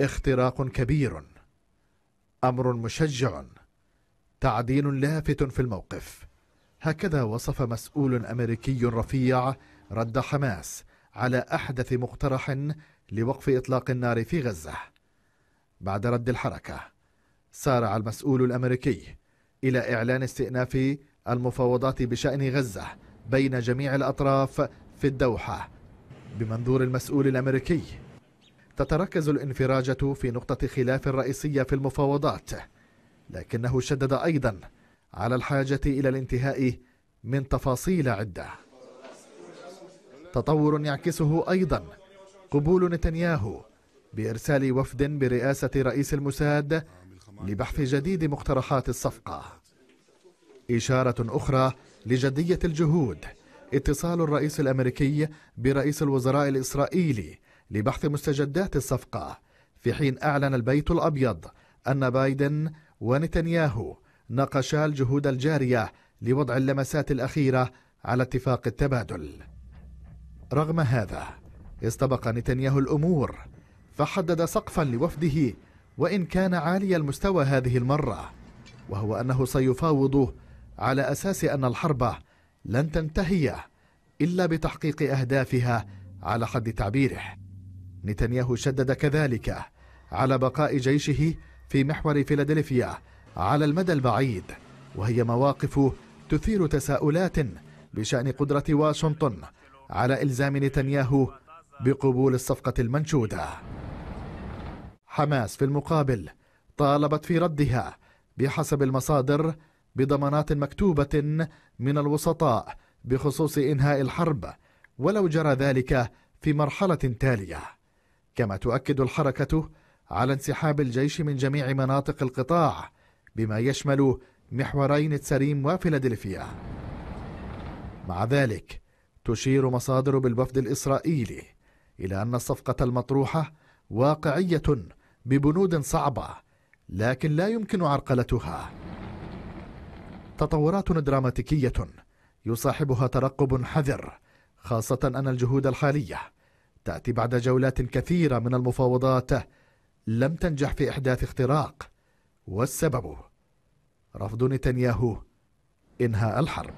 اختراق كبير أمر مشجع تعديل لافت في الموقف هكذا وصف مسؤول أمريكي رفيع رد حماس على أحدث مقترح لوقف إطلاق النار في غزة بعد رد الحركة سارع المسؤول الأمريكي إلى إعلان استئناف المفاوضات بشأن غزة بين جميع الأطراف في الدوحة بمنظور المسؤول الأمريكي تتركز الانفراجة في نقطة خلاف رئيسية في المفاوضات لكنه شدد أيضا على الحاجة إلى الانتهاء من تفاصيل عدة تطور يعكسه أيضا قبول نتنياهو بإرسال وفد برئاسة رئيس المساد لبحث جديد مقترحات الصفقة إشارة أخرى لجدية الجهود اتصال الرئيس الأمريكي برئيس الوزراء الإسرائيلي لبحث مستجدات الصفقة في حين أعلن البيت الأبيض أن بايدن ونتنياهو ناقشا الجهود الجارية لوضع اللمسات الأخيرة على اتفاق التبادل رغم هذا استبق نتنياهو الأمور فحدد سقفا لوفده وإن كان عالي المستوى هذه المرة وهو أنه سيفاوض على أساس أن الحرب لن تنتهي إلا بتحقيق أهدافها على حد تعبيره نتنياهو شدد كذلك على بقاء جيشه في محور فيلادلفيا على المدى البعيد وهي مواقف تثير تساؤلات بشأن قدرة واشنطن على إلزام نتنياهو بقبول الصفقة المنشودة حماس في المقابل طالبت في ردها بحسب المصادر بضمانات مكتوبة من الوسطاء بخصوص إنهاء الحرب ولو جرى ذلك في مرحلة تالية كما تؤكد الحركة على انسحاب الجيش من جميع مناطق القطاع بما يشمل محورين تسريم وفيلادلفيا مع ذلك تشير مصادر بالوفد الإسرائيلي إلى أن الصفقة المطروحة واقعية ببنود صعبة لكن لا يمكن عرقلتها تطورات دراماتيكية يصاحبها ترقب حذر خاصة أن الجهود الحالية تأتي بعد جولات كثيرة من المفاوضات لم تنجح في إحداث اختراق والسبب رفض نتنياهو إنهاء الحرب